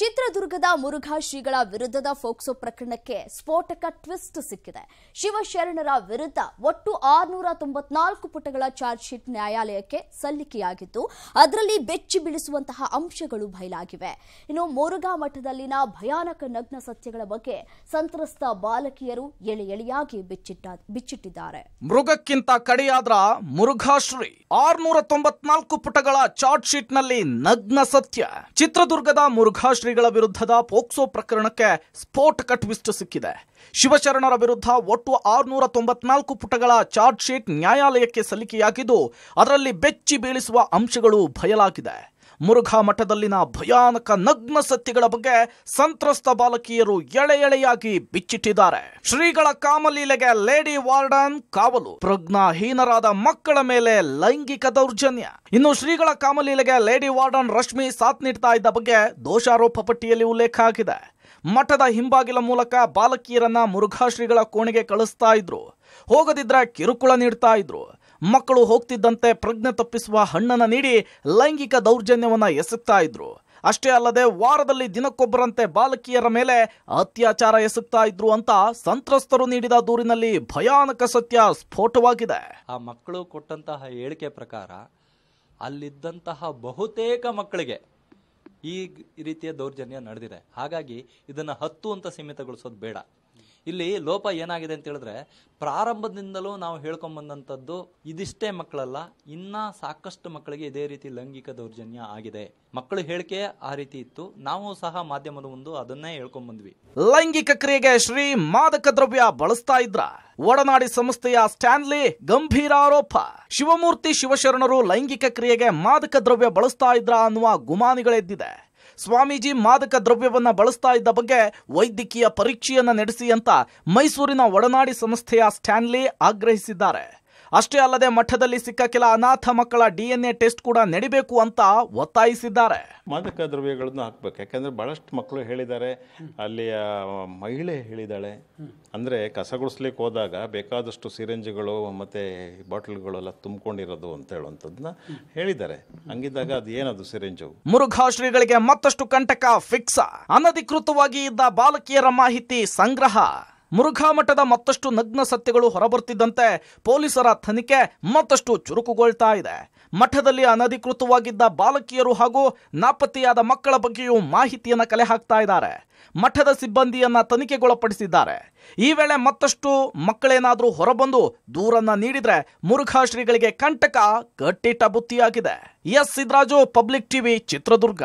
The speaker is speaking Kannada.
ಚಿತ್ರದುರ್ಗದ ಮುರುಘಾ ಶ್ರೀಗಳ ವಿರುದ್ಧದ ಫೋಕ್ಸೋ ಪ್ರಕರಣಕ್ಕೆ ಸ್ಫೋಟಕ ಟ್ವಿಸ್ಟ್ ಸಿಕ್ಕಿದೆ ಶಿವಶರಣರ ವಿರುದ್ಧ ಒಟ್ಟು ಆರ್ನೂರ ತೊಂಬತ್ನಾಲ್ಕು ಪುಟಗಳ ಚಾರ್ಜ್ ಶೀಟ್ ನ್ಯಾಯಾಲಯಕ್ಕೆ ಸಲ್ಲಿಕೆಯಾಗಿದ್ದು ಅದರಲ್ಲಿ ಬೆಚ್ಚಿ ಬೀಳಿಸುವಂತಹ ಅಂಶಗಳು ಬಯಲಾಗಿವೆ ಇನ್ನು ಮುರುಘಾ ಮಠದಲ್ಲಿನ ಭಯಾನಕ ನಗ್ನ ಸತ್ಯಗಳ ಬಗ್ಗೆ ಸಂತ್ರಸ್ತ ಬಾಲಕಿಯರು ಎಳೆ ಎಳೆಯಾಗಿ ಬಿಚ್ಚಿಟ್ಟಿದ್ದಾರೆ ಮೃಗಕ್ಕಿಂತ ಕಡೆಯಾದ್ರ ಮುರುಘಾಶ್ರೀ ಆರ್ನೂರ ತೊಂಬತ್ನಾಲ್ಕು ಪುಟಗಳ ಚಾರ್ಜ್ ಶೀಟ್ನಲ್ಲಿ ನಗ್ನ ಸತ್ಯ ಚಿತ್ರದುರ್ಗದ ಮುರುಘಾಶ್ರೀ ಶ್ರೀಗಳ ವಿರುದ್ಧದ ಪೋಕ್ಸೋ ಪ್ರಕರಣಕ್ಕೆ ಸ್ಫೋಟಕ ಟ್ವಿಸ್ಟ್ ಸಿಕ್ಕಿದೆ ಶಿವಶರಣರ ವಿರುದ್ಧ ಒಟ್ಟು ಆರುನೂರ ತೊಂಬತ್ನಾಲ್ಕು ಪುಟಗಳ ಚಾರ್ಜ್ ಶೀಟ್ ನ್ಯಾಯಾಲಯಕ್ಕೆ ಸಲ್ಲಿಕೆಯಾಗಿದ್ದು ಅದರಲ್ಲಿ ಬೆಚ್ಚಿ ಬೀಳಿಸುವ ಅಂಶಗಳು ಬಯಲಾಗಿದೆ ಮುರುಘಾ ಮಠದಲ್ಲಿನ ಭಯಾನಕ ನಗ್ನ ಸತ್ಯಗಳ ಬಗ್ಗೆ ಸಂತ್ರಸ್ತ ಬಾಲಕಿಯರು ಎಳೆ ಎಳೆಯಾಗಿ ಬಿಚ್ಚಿಟ್ಟಿದ್ದಾರೆ ಶ್ರೀಗಳ ಕಾಮಲೀಲೆಗೆ ಲೇಡಿ ವಾರ್ಡನ್ ಕಾವಲು ಪ್ರಜ್ಞಾಹೀನರಾದ ಮಕ್ಕಳ ಮೇಲೆ ಲೈಂಗಿಕ ದೌರ್ಜನ್ಯ ಇನ್ನು ಶ್ರೀಗಳ ಕಾಮಲೀಲೆಗೆ ಲೇಡಿ ವಾರ್ಡನ್ ರಶ್ಮಿ ಸಾಥ್ ನೀಡ್ತಾ ಇದ್ದ ಬಗ್ಗೆ ದೋಷಾರೋಪ ಪಟ್ಟಿಯಲ್ಲಿ ಉಲ್ಲೇಖ ಆಗಿದೆ ಮಠದ ಹಿಂಬಾಗಿಲ ಮೂಲಕ ಬಾಲಕಿಯರನ್ನ ಮುರುಘಾಶ್ರೀಗಳ ಕೋಣೆಗೆ ಕಳಿಸ್ತಾ ಇದ್ರು ಹೋಗದಿದ್ರೆ ಕಿರುಕುಳ ನೀಡ್ತಾ ಇದ್ರು ಮಕ್ಕಳು ಹೋಗ್ತಿದ್ದಂತೆ ಪ್ರಜ್ಞೆ ತಪ್ಪಿಸುವ ಹಣ್ಣನ್ನು ನೀಡಿ ಲೈಂಗಿಕ ದೌರ್ಜನ್ಯವನ್ನು ಎಸಗ್ತಾ ಇದ್ರು ಅಷ್ಟೇ ಅಲ್ಲದೆ ವಾರದಲ್ಲಿ ದಿನಕ್ಕೊಬ್ಬರಂತೆ ಬಾಲಕಿಯರ ಮೇಲೆ ಅತ್ಯಾಚಾರ ಎಸಗ್ತಾ ಇದ್ರು ಅಂತ ಸಂತ್ರಸ್ತರು ನೀಡಿದ ದೂರಿನಲ್ಲಿ ಭಯಾನಕ ಸತ್ಯ ಸ್ಫೋಟವಾಗಿದೆ ಆ ಮಕ್ಕಳು ಕೊಟ್ಟಂತಹ ಹೇಳಿಕೆ ಪ್ರಕಾರ ಅಲ್ಲಿದ್ದಂತಹ ಬಹುತೇಕ ಮಕ್ಕಳಿಗೆ ಈ ರೀತಿಯ ದೌರ್ಜನ್ಯ ನಡೆದಿದೆ ಹಾಗಾಗಿ ಇದನ್ನು ಹತ್ತು ಅಂತ ಸೀಮಿತಗೊಳಿಸೋದು ಬೇಡ ಇಲ್ಲಿ ಲೋಪ ಏನಾಗಿದೆ ಅಂತ ಹೇಳಿದ್ರೆ ಪ್ರಾರಂಭದಿಂದಲೂ ನಾವು ಹೇಳ್ಕೊಂಬಂದಂಥದ್ದು ಇದಿಷ್ಟೇ ಮಕ್ಕಳಲ್ಲ ಇನ್ನ ಸಾಕಷ್ಟು ಮಕ್ಕಳಿಗೆ ಇದೇ ರೀತಿ ಲೈಂಗಿಕ ದೌರ್ಜನ್ಯ ಆಗಿದೆ ಮಕ್ಕಳು ಹೇಳಿಕೆ ಆ ರೀತಿ ಇತ್ತು ನಾವು ಸಹ ಮಾಧ್ಯಮದ ಒಂದು ಅದನ್ನೇ ಹೇಳ್ಕೊಂಬಂದ್ವಿ ಲೈಂಗಿಕ ಕ್ರಿಯೆಗೆ ಶ್ರೀ ಮಾದಕ ದ್ರವ್ಯ ಬಳಸ್ತಾ ಇದ್ರ ಒಡನಾಡಿ ಸಂಸ್ಥೆಯ ಸ್ಟ್ಯಾನ್ಲಿ ಗಂಭೀರ ಆರೋಪ ಶಿವಮೂರ್ತಿ ಶಿವಶರಣರು ಲೈಂಗಿಕ ಕ್ರಿಯೆಗೆ ಮಾದಕ ದ್ರವ್ಯ ಬಳಸ್ತಾ ಇದ್ರ ಅನ್ನುವ ಗುಮಾನಿಗಳೆದ್ದಿದೆ ಸ್ವಾಮೀಜಿ ಮಾದಕ ದ್ರವ್ಯವನ್ನು ಬಳಸ್ತಾ ಇದ್ದ ಬಗ್ಗೆ ವೈದ್ಯಕೀಯ ಪರೀಕ್ಷೆಯನ್ನು ನಡೆಸಿ ಅಂತ ಮೈಸೂರಿನ ಒಡನಾಡಿ ಸಂಸ್ಥೆಯ ಸ್ಟ್ಯಾನ್ಲಿ ಆಗ್ರಹಿಸಿದ್ದಾರೆ ಅಷ್ಟೇ ಅಲ್ಲದೆ ಮಠದಲ್ಲಿ ಸಿಕ್ಕ ಕೆಲ ಅನಾಥ ಮಕ್ಕಳ ಡಿಎನ್ಎ ಟೆಸ್ಟ್ ಕೂಡ ನಡಿಬೇಕು ಅಂತ ಒತ್ತಾಯಿಸಿದ್ದಾರೆ ಮಾದಕ ದ್ರವ್ಯಗಳನ್ನು ಹಾಕ್ಬೇಕು ಯಾಕಂದ್ರೆ ಬಹಳಷ್ಟು ಮಕ್ಕಳು ಹೇಳಿದ್ದಾರೆ ಅಲ್ಲಿಯ ಮಹಿಳೆ ಹೇಳಿದಾಳೆ ಅಂದ್ರೆ ಕಸ ಗುಡಿಸ್ಲಿಕ್ಕೆ ಹೋದಾಗ ಬೇಕಾದಷ್ಟು ಸಿರಿಂಜ್ಗಳು ಮತ್ತು ಬಾಟ್ಲ್ಗಳೆಲ್ಲ ತುಂಬಿಕೊಂಡಿರೋದು ಅಂತ ಹೇಳುವಂಥದ್ದನ್ನ ಹೇಳಿದ್ದಾರೆ ಹಂಗಿದ್ದಾಗ ಅದು ಏನದು ಸಿರಿಂಜು ಮುರುಘಾ ಶ್ರೀಗಳಿಗೆ ಮತ್ತಷ್ಟು ಕಂಟಕ ಫಿಕ್ಸ್ ಅನಧಿಕೃತವಾಗಿ ಇದ್ದ ಬಾಲಕಿಯರ ಮಾಹಿತಿ ಸಂಗ್ರಹ ಮಠದ ಮತ್ತಷ್ಟು ನಗ್ನ ಸತ್ಯಗಳು ಹೊರಬರ್ತಿದ್ದಂತೆ ಪೊಲೀಸರ ತನಿಖೆ ಮತ್ತಷ್ಟು ಚುರುಕುಗೊಳ್ತಾ ಇದೆ ಮಠದಲ್ಲಿ ಅನಧಿಕೃತವಾಗಿದ್ದ ಬಾಲಕಿಯರು ಹಾಗೂ ನಾಪತ್ತೆಯಾದ ಮಕ್ಕಳ ಬಗ್ಗೆಯೂ ಮಾಹಿತಿಯನ್ನು ಕಲೆ ಹಾಕ್ತಾ ಇದ್ದಾರೆ ಮಠದ ಸಿಬ್ಬಂದಿಯನ್ನ ತನಿಖೆಗೊಳಪಡಿಸಿದ್ದಾರೆ ಈ ವೇಳೆ ಮತ್ತಷ್ಟು ಮಕ್ಕಳೇನಾದರೂ ಹೊರಬಂದು ದೂರನ್ನ ನೀಡಿದ್ರೆ ಮುರುಘಾ ಶ್ರೀಗಳಿಗೆ ಕಂಟಕ ಕಟ್ಟಿಟ್ಟ ಬುತ್ತಿಯಾಗಿದೆ S Sidraju Public TV Chitradurga